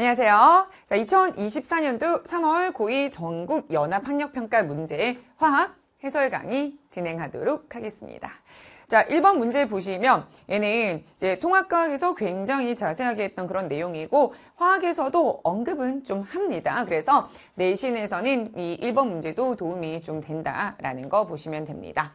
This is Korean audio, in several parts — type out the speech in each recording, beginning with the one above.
안녕하세요. 자, 2024년도 3월 고2 전국 연합학력평가 문제 화학 해설 강의 진행하도록 하겠습니다. 자, 1번 문제 보시면 얘는 이제 통합과학에서 굉장히 자세하게 했던 그런 내용이고 화학에서도 언급은 좀 합니다. 그래서 내신에서는 이 1번 문제도 도움이 좀 된다라는 거 보시면 됩니다.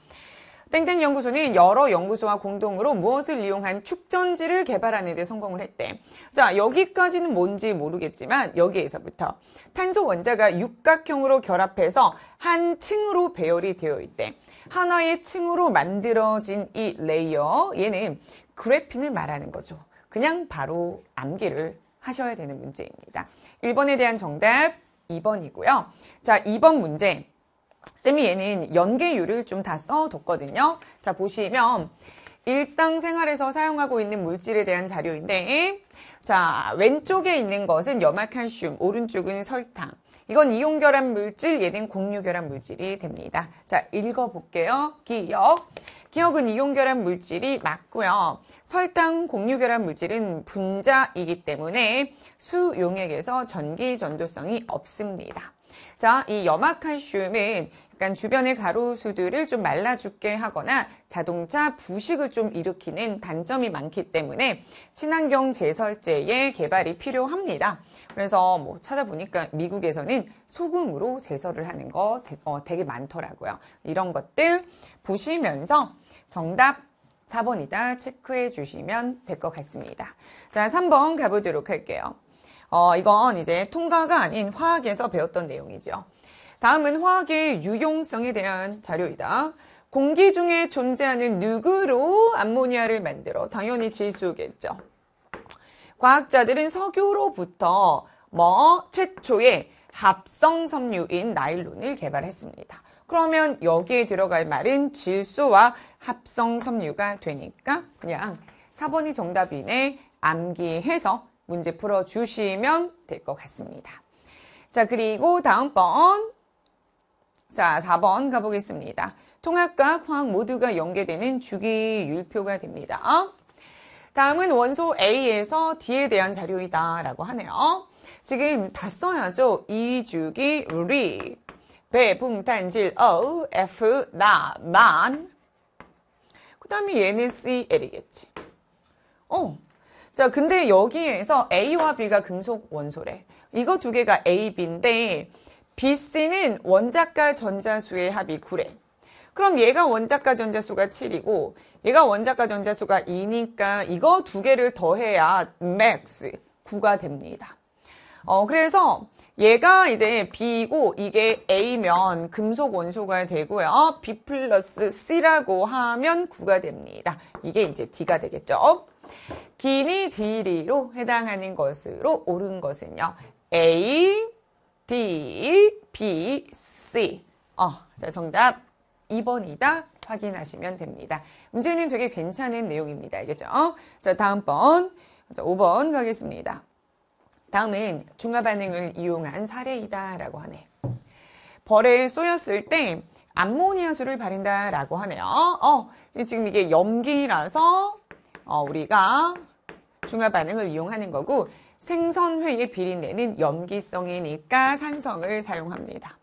땡땡 연구소는 여러 연구소와 공동으로 무엇을 이용한 축전지를 개발하는 데 성공을 했대. 자, 여기까지는 뭔지 모르겠지만 여기에서부터 탄소 원자가 육각형으로 결합해서 한 층으로 배열이 되어 있대. 하나의 층으로 만들어진 이 레이어, 얘는 그래핀을 말하는 거죠. 그냥 바로 암기를 하셔야 되는 문제입니다. 1번에 대한 정답 2번이고요. 자, 2번 문제. 쌤이 얘는 연계율을 좀 다 써뒀거든요. 자, 보시면 일상생활에서 사용하고 있는 물질에 대한 자료인데 자, 왼쪽에 있는 것은 염화칼슘, 오른쪽은 설탕. 이건 이용결합 물질, 얘는 공유결합 물질이 됩니다. 자, 읽어볼게요. 기억. 기억은 이용결합 물질이 맞고요. 설탕 공유결합 물질은 분자이기 때문에 수용액에서 전기 전도성이 없습니다. 자, 이 염화칼슘은 약간 주변의 가로수들을 좀 말라 죽게 하거나 자동차 부식을 좀 일으키는 단점이 많기 때문에 친환경 제설제의 개발이 필요합니다. 그래서 뭐 찾아보니까 미국에서는 소금으로 제설을 하는 거 어, 되게 많더라고요. 이런 것들 보시면서 정답 4번이다 체크해 주시면 될 것 같습니다. 자, 3번 가보도록 할게요. 어, 이건 이제 통과가 아닌 화학에서 배웠던 내용이죠. 다음은 화학의 유용성에 대한 자료이다. 공기 중에 존재하는 누구로 암모니아를 만들어 당연히 질소겠죠. 과학자들은 석유로부터 뭐 최초의 합성 섬유인 나일론을 개발했습니다. 그러면 여기에 들어갈 말은 질소와 합성 섬유가 되니까 그냥 4번이 정답이네 암기해서 문제 풀어주시면 될 것 같습니다. 자 그리고 다음번 자, 4번 가보겠습니다. 통합과 화학 모두가 연계되는 주기 율표가 됩니다. 다음은 원소 A에서 D에 대한 자료이다 라고 하네요. 지금 다 써야죠. 이 주기 우리 배붕탄질 O 어, F 나만 그 다음에 얘는 CL이겠지. 어. 자 근데 여기에서 A와 B가 금속 원소래. 이거 두 개가 A, B인데 BC는 원자가 전자수의 합이 9래. 그럼 얘가 원자가 전자수가 7이고 얘가 원자가 전자수가 2니까 이거 두 개를 더해야 max 9가 됩니다. 어, 그래서 얘가 이제 B이고 이게 A면 금속 원소가 되고요. B 플러스 C라고 하면 9가 됩니다. 이게 이제 D가 되겠죠. 기니 D리로 해당하는 것으로 옳은 것은요. A, D, B, C. 어, 자, 정답 2번이다. 확인하시면 됩니다. 문제는 되게 괜찮은 내용입니다. 알겠죠? 자, 다음번. 자, 5번 가겠습니다. 다음은 중화반응을 이용한 사례이다. 라고 하네. 벌에 쏘였을 때 암모니아수를 바른다. 라고 하네요. 어, 지금 이게 염기라서 어, 우리가 중화반응을 이용하는 거고 생선회의 비린내는 염기성이니까 산성을 사용합니다.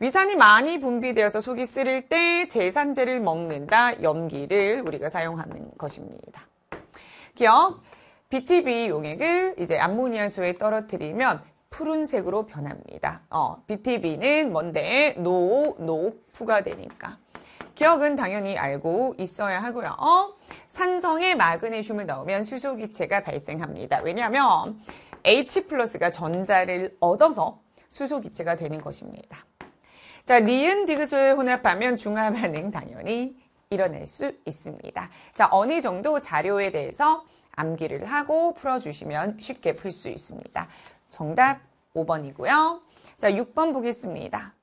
위산이 많이 분비되어서 속이 쓰릴 때 제산제를 먹는다. 염기를 우리가 사용하는 것입니다. 기억, BTB 용액을 이제 암모니아수에 떨어뜨리면 푸른색으로 변합니다. 어, BTB는 뭔데? 노, 노, 푸가 되니까. 기억은 당연히 알고 있어야 하고요. 어? 산성 마그네슘을 넣으면 수소기체가 발생합니다. 왜냐하면 H 플러스가 전자를 얻어서 수소기체가 되는 것입니다. 자, 니은 디귿을 혼합하면 중화 반응 당연히 일어날 수 있습니다. 자, 어느 정도 자료에 대해서 암기를 하고 풀어주시면 쉽게 풀 수 있습니다. 정답 5번이고요. 자, 6번 보겠습니다.